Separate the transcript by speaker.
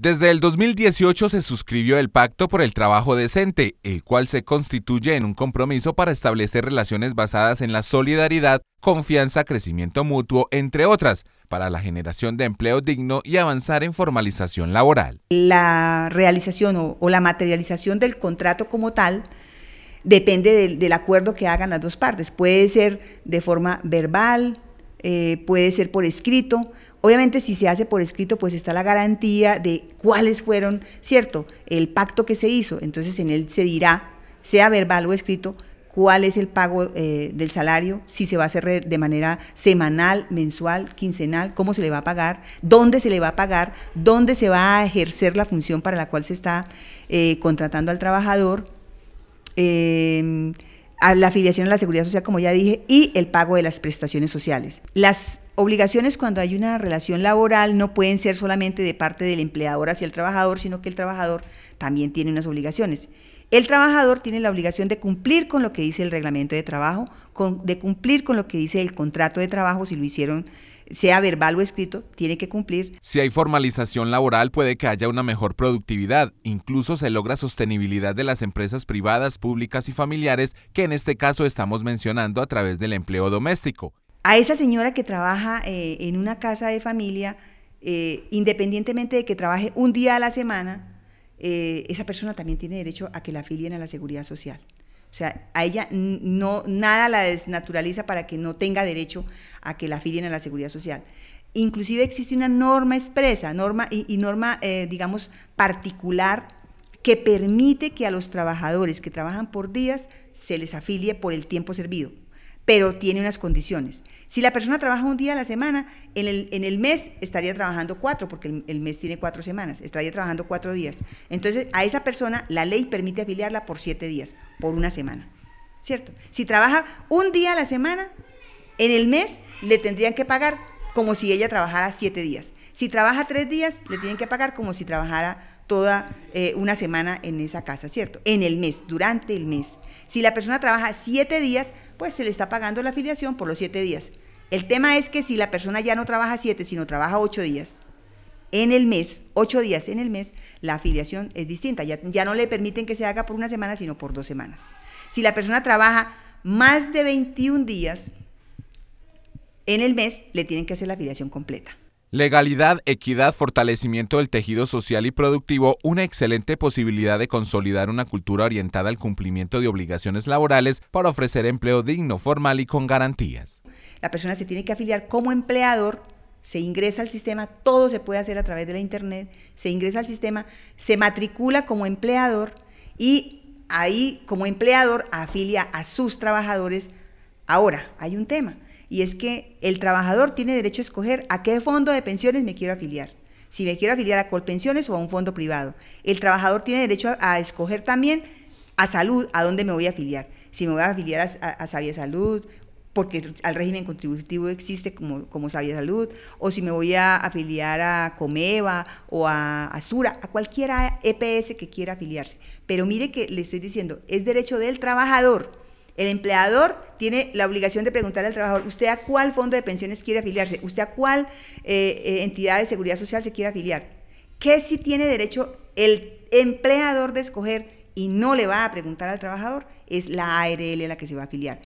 Speaker 1: Desde el 2018 se suscribió el Pacto por el Trabajo Decente, el cual se constituye en un compromiso para establecer relaciones basadas en la solidaridad, confianza, crecimiento mutuo, entre otras, para la generación de empleo digno y avanzar en formalización laboral.
Speaker 2: La realización o, la materialización del contrato como tal depende del acuerdo que hagan las dos partes. Puede ser de forma verbal, eh, puede ser por escrito. Obviamente si se hace por escrito, pues está la garantía de cuáles fueron, ¿cierto? El pacto que se hizo. Entonces en él se dirá, sea verbal o escrito, cuál es el pago eh, del salario, si se va a hacer de manera semanal, mensual, quincenal, cómo se le va a pagar, dónde se le va a pagar, dónde se va a ejercer la función para la cual se está eh, contratando al trabajador. Em, la afiliación a la seguridad social, como ya dije, y el pago de las prestaciones sociales. Las obligaciones cuando hay una relación laboral no pueden ser solamente de parte del empleador hacia el trabajador, sino que el trabajador también tiene unas obligaciones. El trabajador tiene la obligación de cumplir con lo que dice el reglamento de trabajo, con, de cumplir con lo que dice el contrato de trabajo, si lo hicieron sea verbal o escrito, tiene que cumplir.
Speaker 1: Si hay formalización laboral puede que haya una mejor productividad, incluso se logra sostenibilidad de las empresas privadas, públicas y familiares que en este caso estamos mencionando a través del empleo doméstico.
Speaker 2: A esa señora que trabaja eh, en una casa de familia, eh, independientemente de que trabaje un día a la semana, eh, esa persona también tiene derecho a que la afilien a la seguridad social. O sea, a ella no, nada la desnaturaliza para que no tenga derecho a que la afilien a la seguridad social. Inclusive existe una norma expresa, norma y, norma, eh, digamos, particular que permite que a los trabajadores que trabajan por días se les afilie por el tiempo servido pero tiene unas condiciones. Si la persona trabaja un día a la semana, en el, mes estaría trabajando cuatro, porque el, el, mes tiene cuatro semanas, estaría trabajando cuatro días. Entonces, a esa persona la ley permite afiliarla por siete días, por una semana. ¿Cierto? Si trabaja un día a la semana, en el mes le tendrían que pagar como si ella trabajara siete días. Si trabaja tres días, le tienen que pagar como si trabajara toda eh, una semana en esa casa, ¿cierto? En el mes, durante el mes. Si la persona trabaja siete días, pues se le está pagando la afiliación por los siete días. El tema es que si la persona ya no trabaja siete, sino trabaja ocho días en el mes, ocho días en el mes, la afiliación es distinta. Ya, ya no le permiten que se haga por una semana, sino por dos semanas. Si la persona trabaja más de 21 días en el mes, le tienen que hacer la afiliación completa.
Speaker 1: Legalidad, equidad, fortalecimiento del tejido social y productivo, una excelente posibilidad de consolidar una cultura orientada al cumplimiento de obligaciones laborales para ofrecer empleo digno, formal y con garantías.
Speaker 2: La persona se tiene que afiliar como empleador, se ingresa al sistema, todo se puede hacer a través de la internet, se ingresa al sistema, se matricula como empleador y ahí como empleador afilia a sus trabajadores. Ahora, hay un tema y es que el trabajador tiene derecho a escoger a qué fondo de pensiones me quiero afiliar si me quiero afiliar a Colpensiones o a un fondo privado. El trabajador tiene derecho a, escoger también a salud, a dónde me voy a afiliar. Si me voy a afiliar a, Sabia Salud, porque al régimen contributivo existe como, como Sabia Salud, o si me voy a afiliar a Comeva o a Asura, a cualquier EPS que quiera afiliarse. Pero mire que le estoy diciendo, es derecho del trabajador el empleador tiene la obligación de preguntarle al trabajador, ¿usted a cuál fondo de pensiones quiere afiliarse? ¿Usted a cuál eh, eh, entidad de seguridad social se quiere afiliar? ¿Qué si tiene derecho el empleador de escoger y no le va a preguntar al trabajador? Es la ARL la que se va a afiliar.